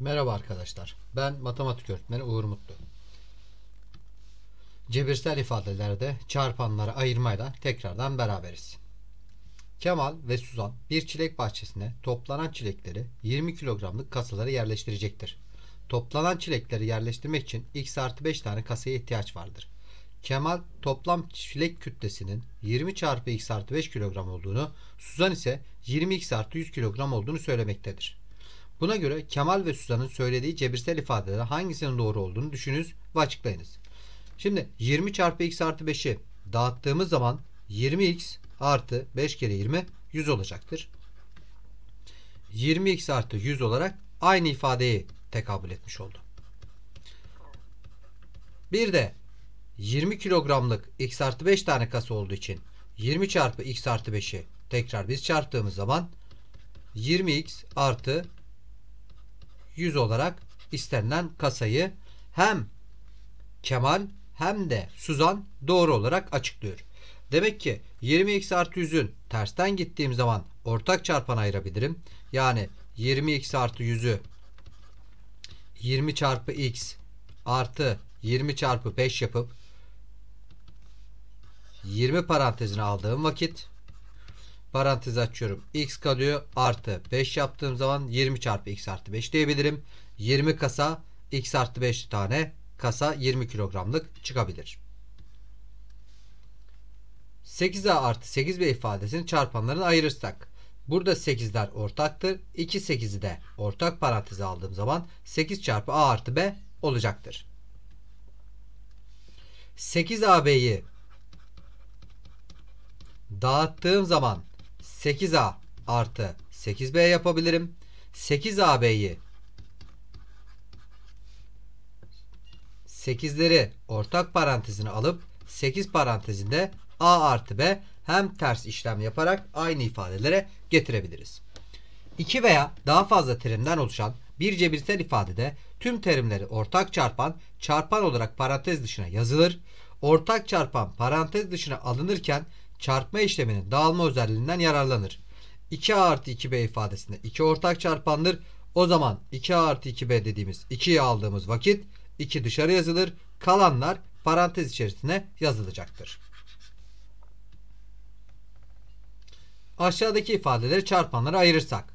Merhaba arkadaşlar. Ben matematik öğretmeni Uğur Mutlu. Cebirsel ifadelerde çarpanları ayırmayla tekrardan beraberiz. Kemal ve Suzan bir çilek bahçesine toplanan çilekleri 20 kilogramlık kasalara yerleştirecektir. Toplanan çilekleri yerleştirmek için x artı 5 tane kasaya ihtiyaç vardır. Kemal toplam çilek kütlesinin 20 çarpı x artı 5 kilogram olduğunu, Suzan ise 20 x artı 100 kilogram olduğunu söylemektedir. Buna göre Kemal ve Suzan'ın söylediği cebirsel ifadeler hangisinin doğru olduğunu düşününüz ve açıklayınız. Şimdi 20 çarpı x artı 5'i dağıttığımız zaman 20x artı 5 kere 20 100 olacaktır. 20x artı 100 olarak aynı ifadeyi tekabül etmiş oldu. Bir de 20 kilogramlık x artı 5 tane kasa olduğu için 20 çarpı x artı 5'i tekrar biz çarptığımız zaman 20x artı 100 olarak istenilen kasayı hem Kemal hem de Suzan doğru olarak açıklıyor. Demek ki 20x artı 100'ün tersten gittiğim zaman ortak çarpan ayırabilirim. Yani 20x artı 100'ü 20 çarpı x artı 20 çarpı 5 yapıp 20 parantezine aldığım vakit Parantez açıyorum. X kalıyor. Artı 5 yaptığım zaman 20 çarpı X artı 5 diyebilirim. 20 kasa X artı 5 tane kasa 20 kilogramlık çıkabilir. 8A artı 8B ifadesini çarpanlarına ayırırsak. Burada 8'ler ortaktır. 2 8'i de ortak paranteze aldığım zaman 8 çarpı A artı B olacaktır. 8AB'yi dağıttığım zaman 8A artı 8B yapabilirim. 8AB'yi 8'leri ortak parantezine alıp 8 parantezinde A artı B hem ters işlem yaparak aynı ifadelere getirebiliriz. 2 veya daha fazla terimden oluşan bir cebirsel ifadede tüm terimleri ortak çarpan çarpan olarak parantez dışına yazılır. Ortak çarpan parantez dışına alınırken çarpma işleminin dağılma özelliğinden yararlanır. 2A artı 2B ifadesinde 2 ortak çarpandır. O zaman 2A artı 2B dediğimiz 2'yi aldığımız vakit 2 dışarı yazılır. Kalanlar parantez içerisine yazılacaktır. Aşağıdaki ifadeleri çarpanları ayırırsak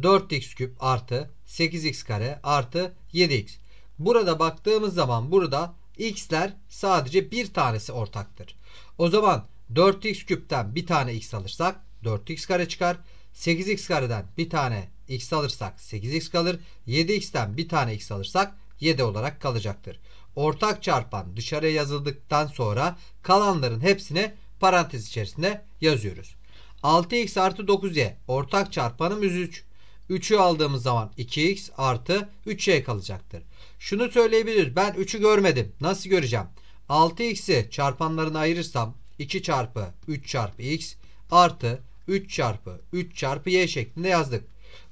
4x küp artı 8x kare artı 7x. Burada baktığımız zaman burada x'ler sadece bir tanesi ortaktır. O zaman 4x küpten bir tane x alırsak 4x kare çıkar. 8x kareden bir tane x alırsak 8x kalır. 7x'ten bir tane x alırsak 7 olarak kalacaktır. Ortak çarpan dışarıya yazıldıktan sonra kalanların hepsini parantez içerisinde yazıyoruz. 6x artı 9y ortak çarpanımız 3. 3'ü aldığımız zaman 2x artı 3y kalacaktır. Şunu söyleyebiliriz. Ben 3'ü görmedim. Nasıl göreceğim? 6x'i çarpanlarına ayırırsam 2 çarpı 3 çarpı x artı 3 çarpı 3 çarpı y şeklinde yazdık.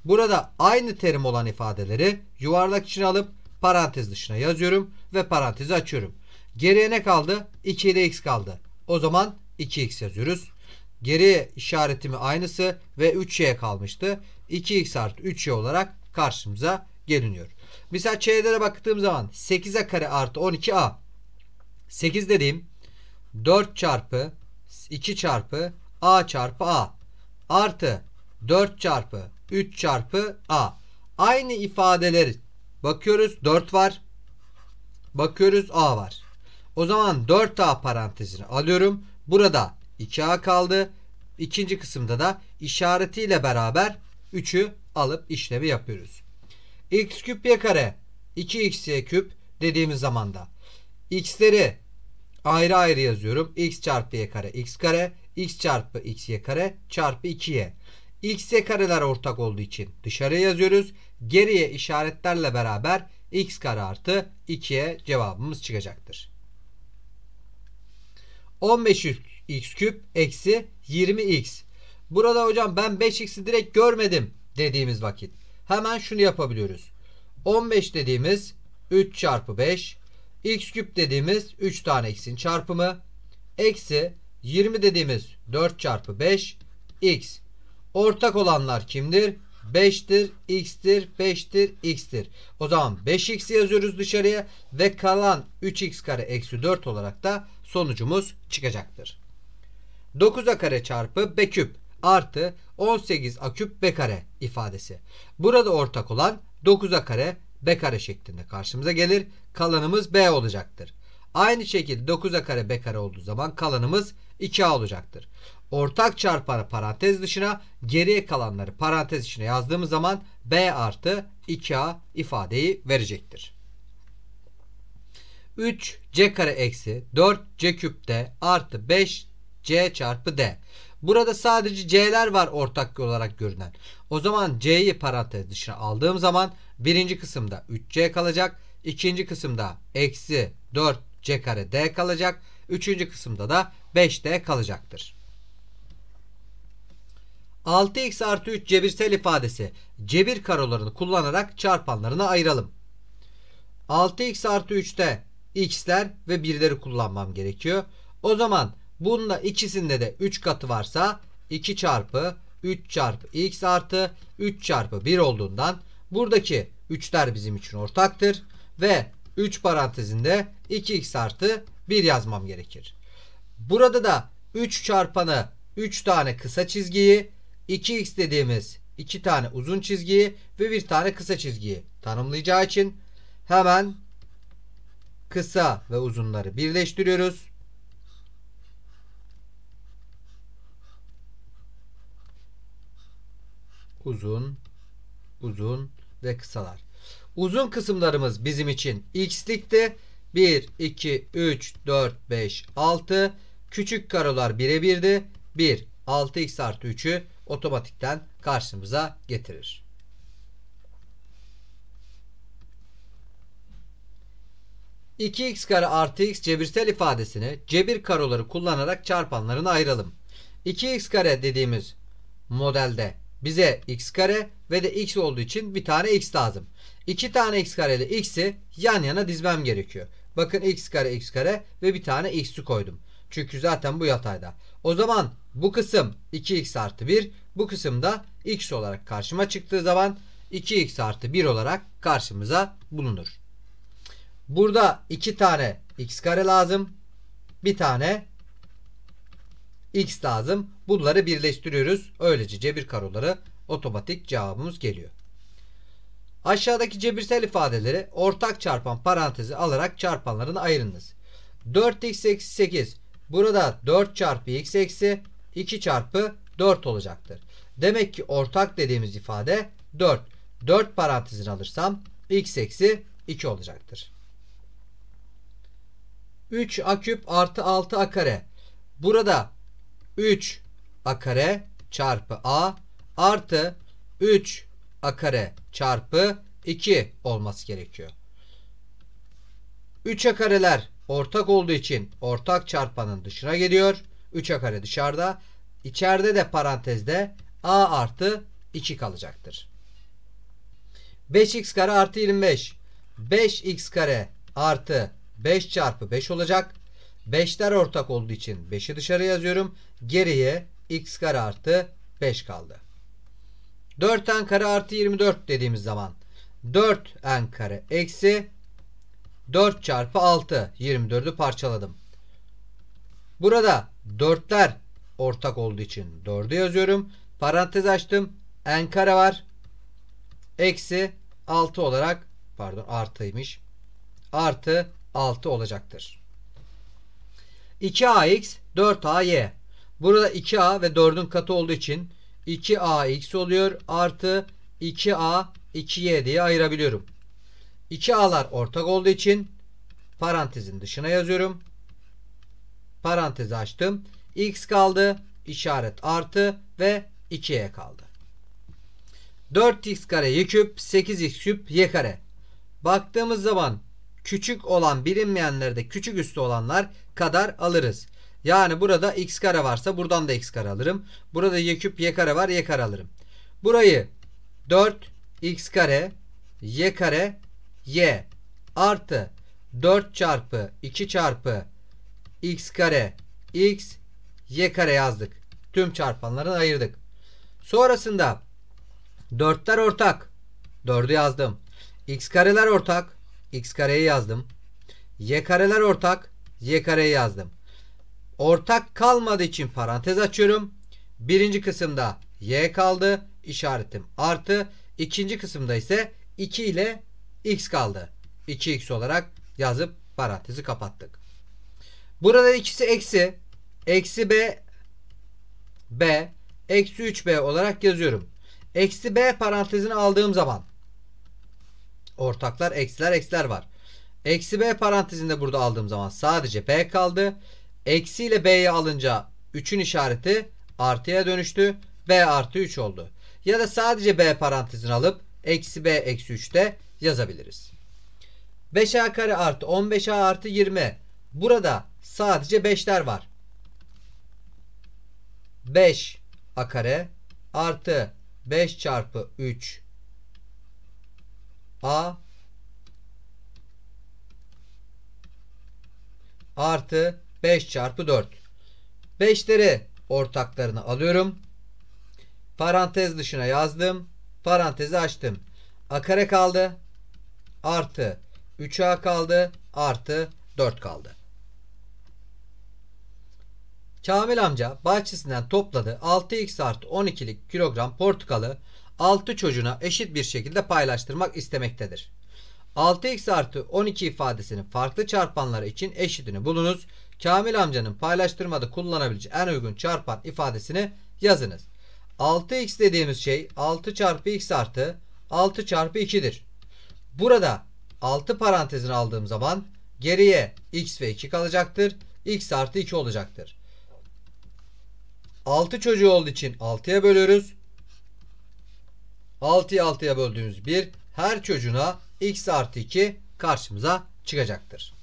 Burada aynı terim olan ifadeleri yuvarlak içine alıp parantez dışına yazıyorum ve parantezi açıyorum. Geriye ne kaldı? 2 ile x kaldı. O zaman 2x yazıyoruz. Geri işaretimi aynısı ve 3y kalmıştı. 2x artı 3y olarak karşımıza geliniyor. Misal ç'lere baktığım zaman 8'e kare artı 12a. 8 dediğim 4 çarpı 2 çarpı a çarpı a artı 4 çarpı 3 çarpı a. Aynı ifadeler bakıyoruz 4 var. Bakıyoruz a var. O zaman 4a parantezini alıyorum. Burada 2a kaldı. İkinci kısımda da işaretiyle beraber 3'ü alıp işlemi yapıyoruz. x küp y kare 2xy x küp dediğimiz zaman da x'leri ayrı ayrı yazıyorum. x çarpı y kare x kare x çarpı x y kare çarpı 2y. x y kareler ortak olduğu için dışarıya yazıyoruz. Geriye işaretlerle beraber x kare artı 2y cevabımız çıkacaktır. 15x küp eksi 20x. Burada hocam ben 5x'i direkt görmedim dediğimiz vakit. Hemen şunu yapabiliyoruz. 15 dediğimiz 3 çarpı 5 x küp dediğimiz 3 tane x'in çarpımı eksi 20 dediğimiz 4 çarpı 5 x. Ortak olanlar kimdir? 5'tir, x'tir, 5'tir, x'tir. O zaman 5x yazıyoruz dışarıya ve kalan 3x kare eksi 4 olarak da sonucumuz çıkacaktır. 9a kare çarpı b küp artı 18a küp b kare ifadesi. Burada ortak olan 9a kare b kare şeklinde karşımıza gelir. Kalanımız b olacaktır. Aynı şekilde 9a kare b kare olduğu zaman kalanımız 2a olacaktır. Ortak çarpanı parantez dışına geriye kalanları parantez içine yazdığımız zaman b artı 2a ifadeyi verecektir. 3 c kare eksi 4 c küpte artı 5 c çarpı d. Burada sadece c'ler var ortak olarak görünen. O zaman c'yi parantez dışına aldığım zaman Birinci kısımda 3C kalacak. İkinci kısımda eksi 4C kare D kalacak. Üçüncü kısımda da 5D kalacaktır. 6x artı 3 cebirsel ifadesi cebir karolarını kullanarak çarpanlarına ayıralım. 6x artı 3'te x'ler ve 1'leri kullanmam gerekiyor. O zaman bununla ikisinde de 3 katı varsa 2 çarpı 3 çarpı x artı 3 çarpı 1 olduğundan Buradaki 3'ler bizim için ortaktır. Ve 3 parantezinde 2x artı 1 yazmam gerekir. Burada da 3 çarpanı 3 tane kısa çizgiyi 2x dediğimiz 2 tane uzun çizgiyi ve 1 tane kısa çizgiyi tanımlayacağı için hemen kısa ve uzunları birleştiriyoruz. Uzun uzun ve kısalar. Uzun kısımlarımız bizim için x'likti. 1, 2, 3, 4, 5, 6. Küçük karolar 1'e 1'di. 1, 6x artı 3'ü otomatikten karşımıza getirir. x kare artı x cebirsel ifadesini cebir karoları kullanarak çarpanlarına ayıralım. 2x kare dediğimiz modelde bize x kare ve de x olduğu için bir tane x lazım. İki tane x kare ile x'i yan yana dizmem gerekiyor. Bakın x kare x kare ve bir tane x'i koydum. Çünkü zaten bu yatayda. O zaman bu kısım 2x artı 1 bu kısım da x olarak karşıma çıktığı zaman 2x artı 1 olarak karşımıza bulunur. Burada 2 tane x kare lazım. Bir tane x lazım. Bunları birleştiriyoruz. Öylece cebir karoları Otomatik cevabımız geliyor. Aşağıdaki cebirsel ifadeleri ortak çarpan parantezi alarak çarpanlarını ayırınız. 4x eksi 8 burada 4 çarpı x eksi 2 çarpı 4 olacaktır. Demek ki ortak dediğimiz ifade 4. 4 parantezini alırsam x eksi 2 olacaktır. 3a küp artı 6a kare. Burada 3 a kare çarpı a artı 3 a kare çarpı 2 olması gerekiyor. 3 a kareler ortak olduğu için ortak çarpanın dışına geliyor. 3 a kare dışarıda. İçeride de parantezde a artı 2 kalacaktır. 5x kare artı 25. 5x kare artı 5 çarpı 5 olacak. 5'ler ortak olduğu için 5'i dışarı yazıyorum. Geriye x kare artı 5 kaldı. 4n kare artı 24 dediğimiz zaman 4n kare eksi 4 çarpı 6 24'ü parçaladım. Burada 4'ler ortak olduğu için 4'ü yazıyorum. Parantez açtım. n kare var. Eksi 6 olarak pardon artıymış. Artı 6 olacaktır. 2ax 4ay. Burada 2a ve 4'ün katı olduğu için 2ax oluyor. Artı 2a 2y diye ayırabiliyorum. 2a'lar ortak olduğu için parantezin dışına yazıyorum. Parantezi açtım. x kaldı. işaret artı ve 2y kaldı. 4x kare y küp 8x küp y kare. Baktığımız zaman küçük olan bilinmeyenlerde küçük üstü olanlar kadar alırız. Yani burada x kare varsa buradan da x kare alırım. Burada y küp y kare var y kare alırım. Burayı 4 x kare y kare y artı 4 çarpı 2 çarpı x kare x y kare yazdık. Tüm çarpanları ayırdık. Sonrasında 4'ler ortak. 4'ü yazdım. x kareler ortak. x kareyi yazdım. y kareler ortak. y kareyi yazdım ortak kalmadığı için parantez açıyorum. Birinci kısımda y kaldı. işaretim artı. İkinci kısımda ise 2 ile x kaldı. 2x olarak yazıp parantezi kapattık. Burada ikisi eksi. Eksi b b eksi 3b olarak yazıyorum. Eksi b parantezini aldığım zaman ortaklar eksiler eksiler var. Eksi b parantezinde burada aldığım zaman sadece b kaldı. Eksiyle B'yi alınca 3'ün işareti artıya dönüştü. B artı 3 oldu. Ya da sadece B parantezini alıp eksi B eksi 3 de yazabiliriz. 5A kare artı 15A artı 20. Burada sadece 5'ler var. 5 A kare artı 5 çarpı 3 A artı 5 çarpı 4. 5'leri ortaklarını alıyorum. Parantez dışına yazdım. Parantezi açtım. A kare kaldı. Artı 3A kaldı. Artı 4 kaldı. Kamil amca bahçesinden topladı 6x artı 12'lik kilogram portakalı 6 çocuğuna eşit bir şekilde paylaştırmak istemektedir. 6x artı 12 ifadesinin farklı çarpanları için eşitini bulunuz. Kamil amcanın paylaştırmada kullanabileceği en uygun çarpan ifadesini yazınız. 6x dediğimiz şey 6 çarpı x artı 6 çarpı 2'dir. Burada 6 parantezini aldığım zaman geriye x ve 2 kalacaktır. x artı 2 olacaktır. 6 çocuğu olduğu için 6'ya bölüyoruz. 6'yı 6'ya böldüğümüz 1 her çocuğuna x artı 2 karşımıza çıkacaktır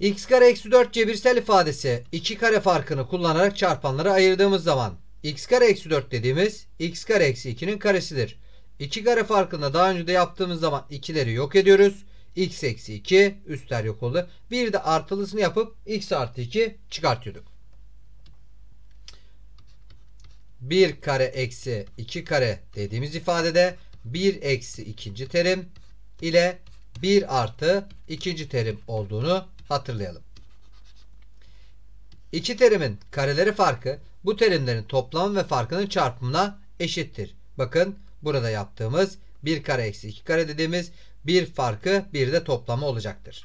x kare eksi 4 cebirsel ifadesi iki kare farkını kullanarak çarpanları ayırdığımız zaman x kare eksi 4 dediğimiz x kare eksi 2'nin karesidir. 2 kare farkında daha önce de yaptığımız zaman 2'leri yok ediyoruz. x eksi 2 üstler yok oldu. Bir de artılısını yapıp x artı 2 çıkartıyorduk. 1 kare eksi 2 kare dediğimiz ifadede 1 eksi ikinci terim ile 1 artı ikinci terim olduğunu hatırlayalım. İki terimin kareleri farkı bu terimlerin toplam ve farkının çarpımına eşittir. Bakın burada yaptığımız 1 kare eksi 2 kare dediğimiz bir farkı bir de toplamı olacaktır.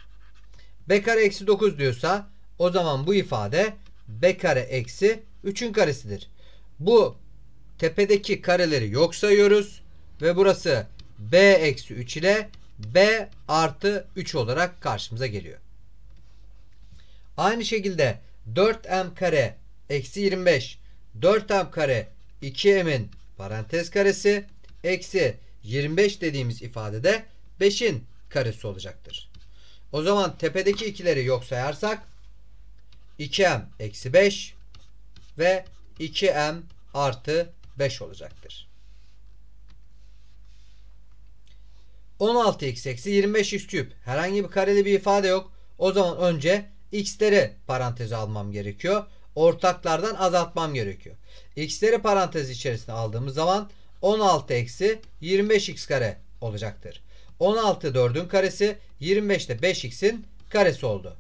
B kare eksi 9 diyorsa o zaman bu ifade B kare eksi 3'ün karesidir. Bu tepedeki kareleri yok sayıyoruz ve burası B eksi 3 ile B artı 3 olarak karşımıza geliyor. Aynı şekilde 4m kare eksi 25 4m kare 2m'in parantez karesi eksi 25 dediğimiz ifadede 5'in karesi olacaktır. O zaman tepedeki ikileri yok sayarsak 2m eksi 5 ve 2m artı 5 olacaktır. 16x eksi 25x küp herhangi bir kareli bir ifade yok. O zaman önce x'leri paranteze almam gerekiyor. Ortaklardan azaltmam gerekiyor. x'leri parantez içerisine aldığımız zaman 16 eksi 25x kare olacaktır. 16 4'ün karesi 25 de 5x'in karesi oldu.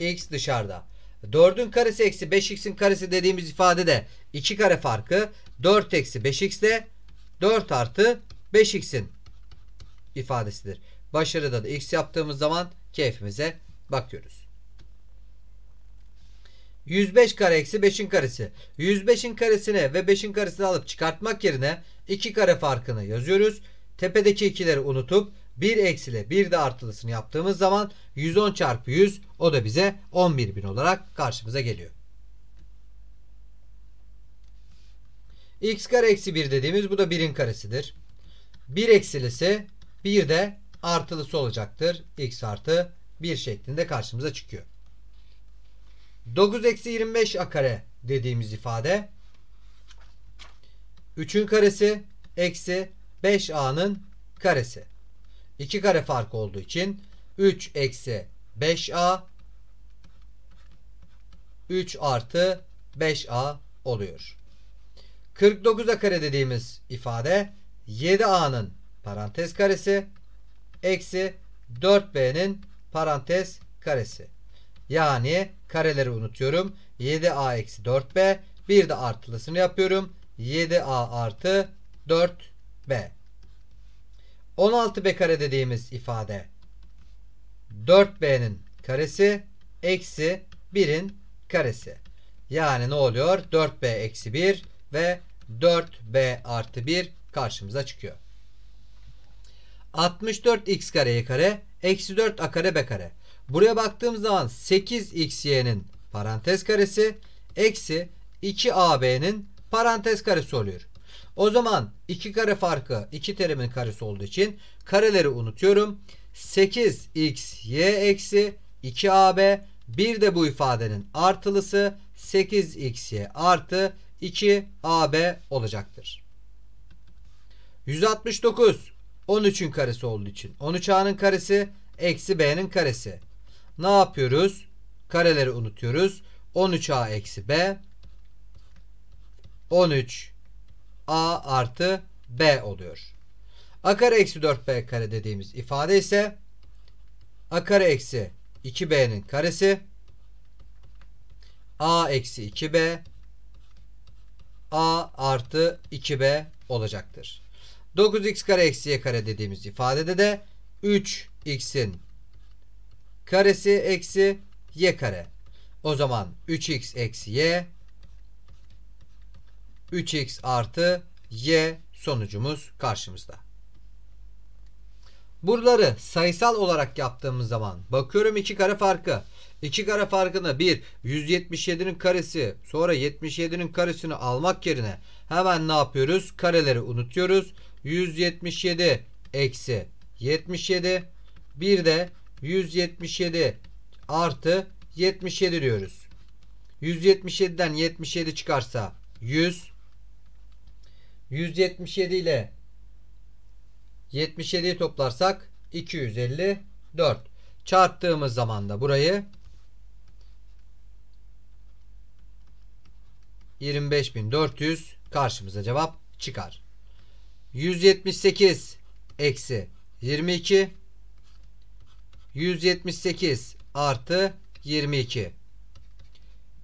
x dışarıda. 4'ün karesi eksi 5x'in karesi dediğimiz ifade de 2 kare farkı 4 eksi 5x de 4 artı 5x'in ifadesidir. Başarıda da x yaptığımız zaman keyfimize bakıyoruz. 105 kare eksi 5'in karesi. 105'in karesine ve 5'in karesini alıp çıkartmak yerine 2 kare farkını yazıyoruz. Tepedeki ikileri unutup 1 eksili 1 de artılısını yaptığımız zaman 110 çarpı 100 o da bize 11.000 olarak karşımıza geliyor. x kare eksi 1 dediğimiz bu da 1'in karesidir. 1 eksilisi 1 de artılısı olacaktır. x artı 1 şeklinde karşımıza çıkıyor. 9 eksi 25 a kare dediğimiz ifade 3'ün karesi eksi 5a'nın karesi. 2 kare fark olduğu için 3 eksi 5a 3 artı 5a oluyor. 49'a kare dediğimiz ifade 7a'nın parantez karesi eksi 4b'nin parantez karesi. Yani kareleri unutuyorum. 7a eksi 4b bir de artılısını yapıyorum. 7a artı 4b. 16b kare dediğimiz ifade 4b'nin karesi eksi 1'in karesi. Yani ne oluyor? 4b eksi 1 ve 4b artı 1 karşımıza çıkıyor. 64x kareyi kare eksi 4 a kare b kare. Buraya baktığımız zaman 8 y'nin parantez karesi eksi 2ab'nin parantez karesi oluyor. O zaman 2 kare farkı 2 terimin karesi olduğu için kareleri unutuyorum. 8 y eksi 2ab bir de bu ifadenin artılısı 8 y artı 2ab olacaktır. 169 13'ün karesi olduğu için. 13 A'nın karesi eksi B'nin karesi. Ne yapıyoruz? Kareleri unutuyoruz. 13 A eksi B 13 A artı B oluyor. A kare eksi 4B kare dediğimiz ifade ise A kare eksi 2B'nin karesi A eksi 2B A artı 2B olacaktır. 9x kare eksi y kare dediğimiz ifadede de 3x'in karesi eksi y kare. O zaman 3x eksi y 3x artı y sonucumuz karşımızda. Buraları sayısal olarak yaptığımız zaman bakıyorum 2 kare farkı. 2 kare farkını 1 177'nin karesi sonra 77'nin karesini almak yerine hemen ne yapıyoruz? Kareleri unutuyoruz. 177 eksi 77 bir de 177 artı 77 diyoruz. 177'den 77 çıkarsa 100 177 ile 77'yi toplarsak 254 çarptığımız zaman da burayı 25.400 karşımıza cevap çıkar. 178 eksi 22 178 artı 22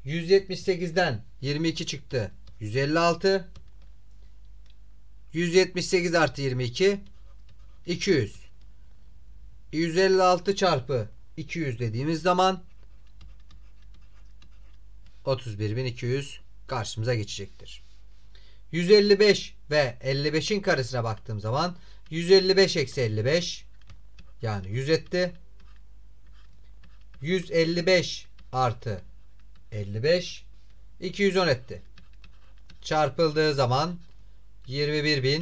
178'den 22 çıktı 156 178 artı 22 200 156 çarpı 200 dediğimiz zaman 31.200 karşımıza geçecektir. 155 ve 55'in karesine baktığım zaman 155 eksi 55 yani 100 etti. 155 artı 55 210 etti. Çarpıldığı zaman 21.000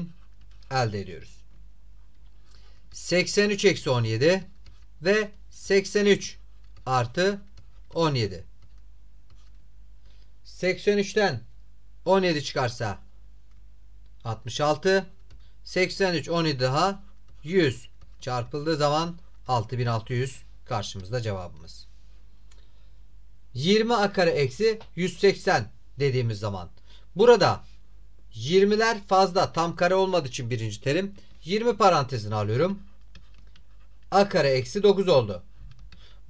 elde ediyoruz. 83 eksi 17 ve 83 artı 17. 83'ten 17 çıkarsa 66 83 17 daha 100 çarpıldığı zaman 6600 karşımızda cevabımız. 20 a kare eksi 180 dediğimiz zaman burada 20'ler fazla tam kare olmadığı için birinci terim 20 parantezini alıyorum. a kare eksi 9 oldu.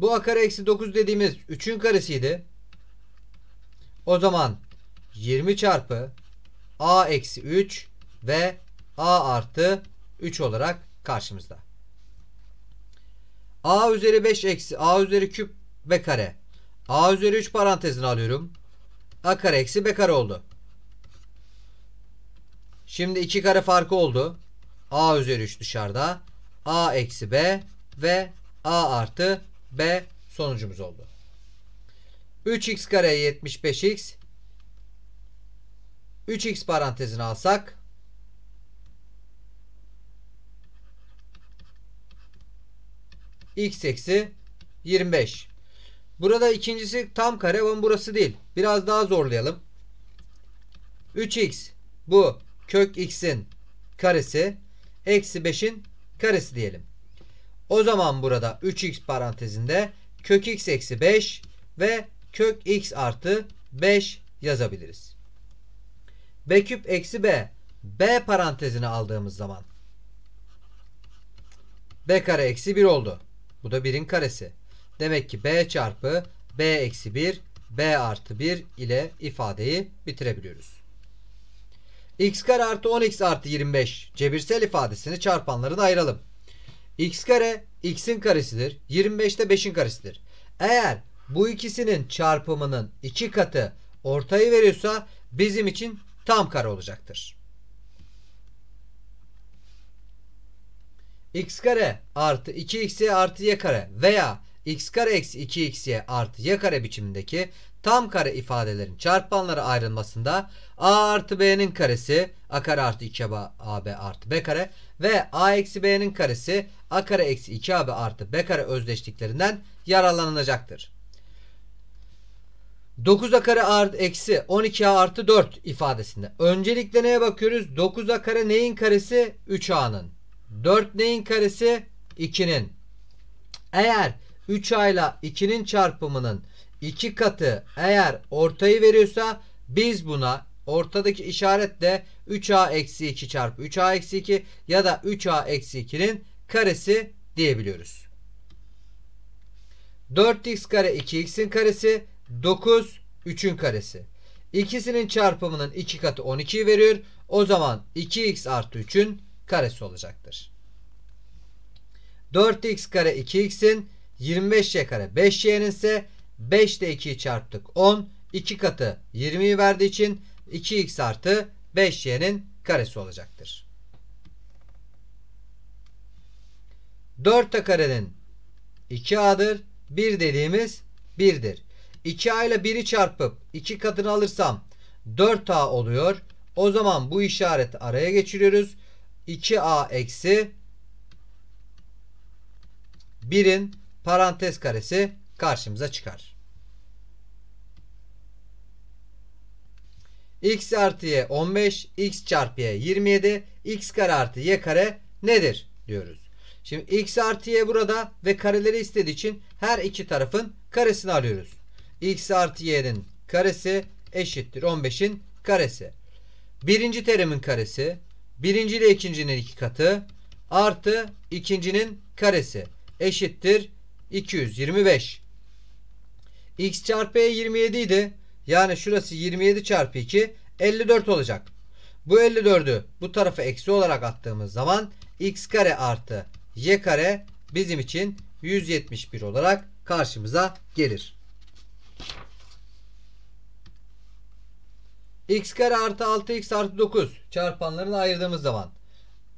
Bu a kare eksi 9 dediğimiz 3'ün karesiydi. O zaman 20 çarpı a eksi 3 ve a artı 3 olarak karşımızda. a üzeri 5 eksi a üzeri küp b kare. a üzeri 3 parantezini alıyorum. a kare eksi b kare oldu. Şimdi 2 kare farkı oldu. a üzeri 3 dışarıda. a eksi b ve a artı b sonucumuz oldu. 3x kare 75x 3x parantezini alsak x eksi 25. Burada ikincisi tam kare ama burası değil. Biraz daha zorlayalım. 3x bu kök x'in karesi eksi 5'in karesi diyelim. O zaman burada 3x parantezinde kök x eksi 5 ve kök x artı 5 yazabiliriz. b küp eksi b b parantezini aldığımız zaman b kare eksi 1 oldu. Bu da 1'in karesi. Demek ki b çarpı b eksi 1 b artı 1 ile ifadeyi bitirebiliyoruz. x kare artı 10x artı 25 cebirsel ifadesini çarpanlarına da ayıralım. x kare x'in karesidir. 25 de 5'in karesidir. Eğer bu ikisinin çarpımının iki katı ortayı veriyorsa bizim için tam kare olacaktır. x kare artı 2xy artı y kare veya x kare eksi 2xy artı y kare biçimindeki tam kare ifadelerin çarpanlara ayrılmasında a artı b'nin karesi a kare artı 2ab ab artı b kare ve a eksi b'nin karesi a kare eksi 2ab artı b kare özdeşliklerinden yararlanılacaktır. 9a kare artı eksi 12a artı 4 ifadesinde öncelikle neye bakıyoruz? 9a kare neyin karesi? 3a'nın. 4 neyin karesi? 2'nin. Eğer 3A ile 2'nin çarpımının 2 katı eğer ortayı veriyorsa biz buna ortadaki işaretle de 3A eksi 2 çarpı 3A eksi 2 ya da 3A eksi 2'nin karesi diyebiliyoruz. 4x kare 2x'in karesi 9 3'ün karesi. İkisinin çarpımının 2 katı 12'yi veriyor. O zaman 2x artı 3'ün karesi olacaktır. 4x kare 2x'in 25y kare 5y'nin ise 5 ile 2'yi çarptık 10. 2 katı 20'yi verdiği için 2x artı 5y'nin karesi olacaktır. 4'te a karenin 2a'dır. 1 dediğimiz 1'dir. 2a ile 1'i çarpıp 2 katını alırsam 4a oluyor. O zaman bu işaret araya geçiriyoruz. 2a eksi 1'in parantez karesi karşımıza çıkar. x artı y 15, x çarpı y 27, x kare artı y kare nedir diyoruz. Şimdi x artı y burada ve kareleri istediği için her iki tarafın karesini alıyoruz. x artı y'nin karesi eşittir 15'in karesi. Birinci terimin karesi birinci ile ikincinin iki katı artı ikincinin karesi eşittir 225. X çarpı E 27 idi. Yani şurası 27 çarpı 2 54 olacak. Bu 54'ü bu tarafa eksi olarak attığımız zaman x kare artı y kare bizim için 171 olarak karşımıza gelir. x kare artı 6x artı 9 çarpanlarını ayırdığımız zaman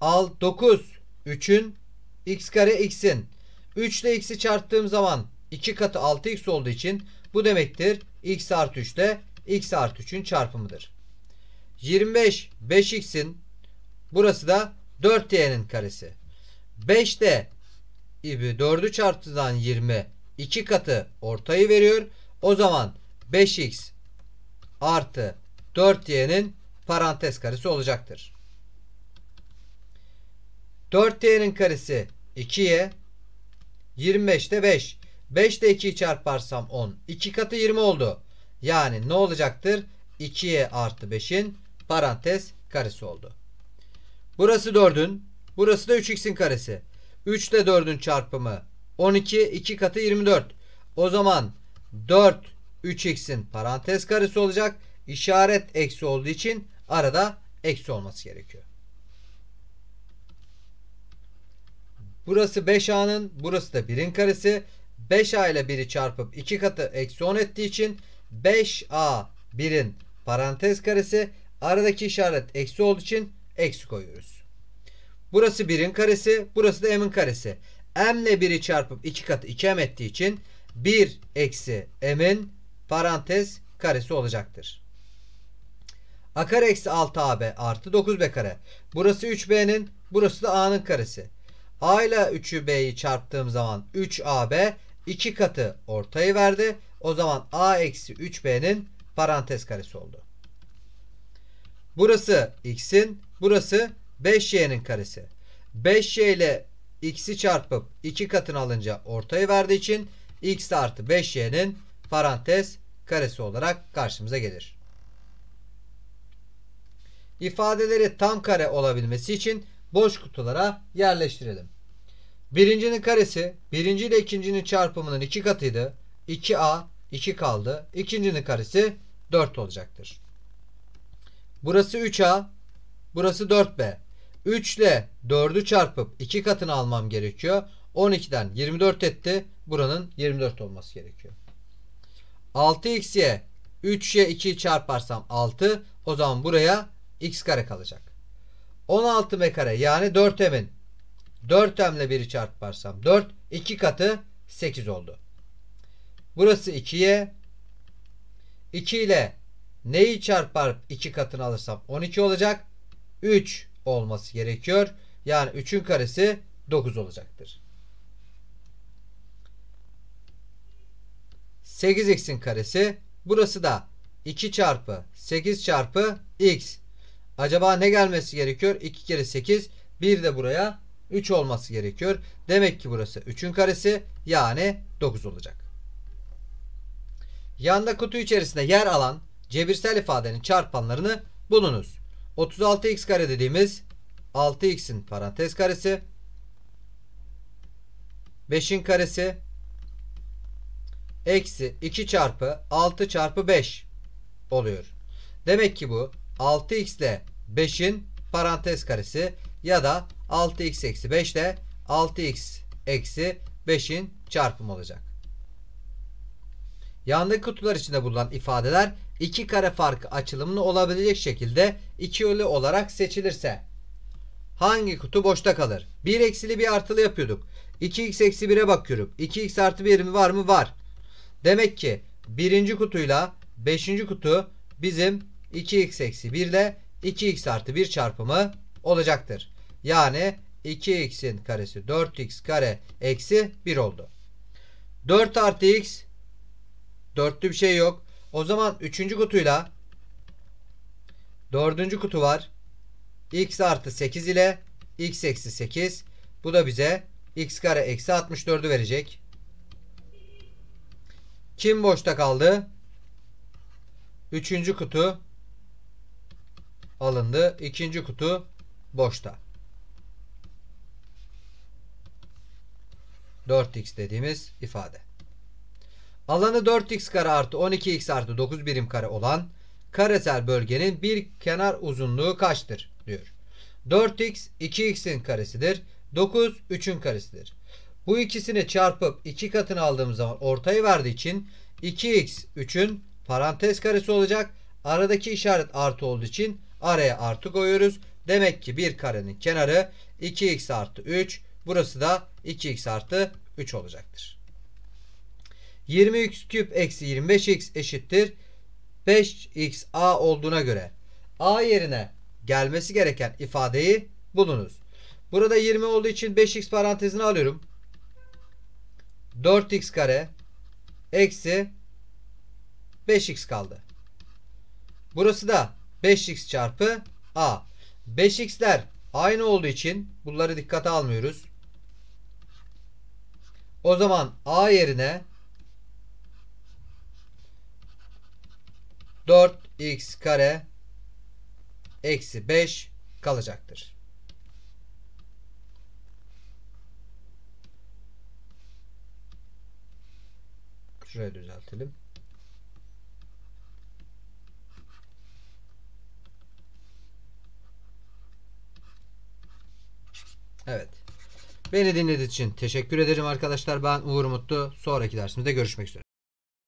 al 9 3'ün x kare x'in 3 ile x'i çarptığım zaman 2 katı 6x olduğu için bu demektir x artı 3 ile x artı 3'ün çarpımıdır. 25 5x'in burası da 4y'nin karesi. 5 de 4'ü çarptıdan 20 2 katı ortayı veriyor. O zaman 5x artı 4y'nin parantez karesi olacaktır. 4y'nin karesi 2y 25'te 5. 5 de 2'yi çarparsam 10. 2 katı 20 oldu. Yani ne olacaktır? 2y artı 5'in parantez karesi oldu. Burası 4'ün. Burası da 3x'in karesi. 3 ile 4'ün çarpımı 12. 2 katı 24. O zaman 4 3x'in parantez karesi olacak işaret eksi olduğu için arada eksi olması gerekiyor. Burası 5A'nın burası da 1'in karesi. 5A ile 1'i çarpıp 2 katı eksi 10 ettiği için 5A 1'in parantez karesi aradaki işaret eksi olduğu için eksi koyuyoruz. Burası 1'in karesi burası da m'in karesi. m ile 1'i çarpıp 2 katı 2m ettiği için 1 eksi m'in parantez karesi olacaktır. A kare eksi 6AB artı 9B kare. Burası 3B'nin burası da A'nın karesi. A ile 3'ü B'yi çarptığım zaman 3AB 2 katı ortayı verdi. O zaman A eksi 3B'nin parantez karesi oldu. Burası X'in burası 5Y'nin karesi. 5Y ile X'i çarpıp 2 katını alınca ortayı verdiği için X artı 5Y'nin parantez karesi olarak karşımıza gelir ifadeleri tam kare olabilmesi için boş kutulara yerleştirelim. Birincinin karesi birinci ile ikincinin çarpımının iki katıydı. 2a 2 kaldı. İkincinin karesi 4 olacaktır. Burası 3a burası 4b. 3 ile 4'ü çarpıp 2 katını almam gerekiyor. 12'den 24 etti. Buranın 24 olması gerekiyor. 6x'ye 3'ye 2'yi çarparsam 6. O zaman buraya x kare kalacak. 16m kare yani 4m'in 4m ile 1'i çarparsam 4 2 katı 8 oldu. Burası 2'ye 2 ile neyi çarpar 2 katını alırsam 12 olacak. 3 olması gerekiyor. Yani 3'ün karesi 9 olacaktır. 8x'in karesi burası da 2 çarpı 8 çarpı x Acaba ne gelmesi gerekiyor? 2 kere 8. Bir de buraya 3 olması gerekiyor. Demek ki burası 3'ün karesi yani 9 olacak. Yanda kutu içerisinde yer alan cebirsel ifadenin çarpanlarını bulunuz. 36x kare dediğimiz 6x'in parantez karesi 5'in karesi eksi 2 çarpı 6 çarpı 5 oluyor. Demek ki bu 6x ile 5'in parantez karesi ya da 6x eksi 5 de 6x eksi 5'in çarpımı olacak. Yandaki kutular içinde bulunan ifadeler iki kare farkı açılımını olabilecek şekilde iki ölü olarak seçilirse hangi kutu boşta kalır? 1 eksili bir artılı yapıyorduk. 2x eksi 1'e bakıyorum. 2x artı 1 mi var mı? Var. Demek ki birinci kutuyla beşinci kutu bizim 2x eksi 1 ile 2x artı 1 çarpımı olacaktır. Yani 2x'in karesi 4x kare eksi 1 oldu. 4 artı x 4'lü bir şey yok. O zaman 3. kutuyla 4. kutu var. x artı 8 ile x eksi 8. Bu da bize x kare eksi 64'ü verecek. Kim boşta kaldı? Üçüncü kutu alındı. İkinci kutu boşta. 4x dediğimiz ifade. Alanı 4x kare artı 12x artı 9 birim kare olan karesel bölgenin bir kenar uzunluğu kaçtır diyor. 4x 2x'in karesidir. 9 3'ün karesidir. Bu ikisini çarpıp 2 katını aldığımız zaman ortayı verdiği için 2x 3'ün parantez karesi olacak. Aradaki işaret artı olduğu için Araya artı koyuyoruz. Demek ki bir karenin kenarı 2x artı 3. Burası da 2x artı 3 olacaktır. 20x küp eksi 25x eşittir. 5x a olduğuna göre a yerine gelmesi gereken ifadeyi bulunuz. Burada 20 olduğu için 5x parantezini alıyorum. 4x kare eksi 5x kaldı. Burası da 5x çarpı a. 5x'ler aynı olduğu için bunları dikkate almıyoruz. O zaman a yerine 4x kare eksi 5 kalacaktır. Şuraya düzeltelim. Evet. Beni dinlediğiniz için teşekkür ederim arkadaşlar. Ben Uğur Mutlu. Sonraki dersimizde görüşmek üzere.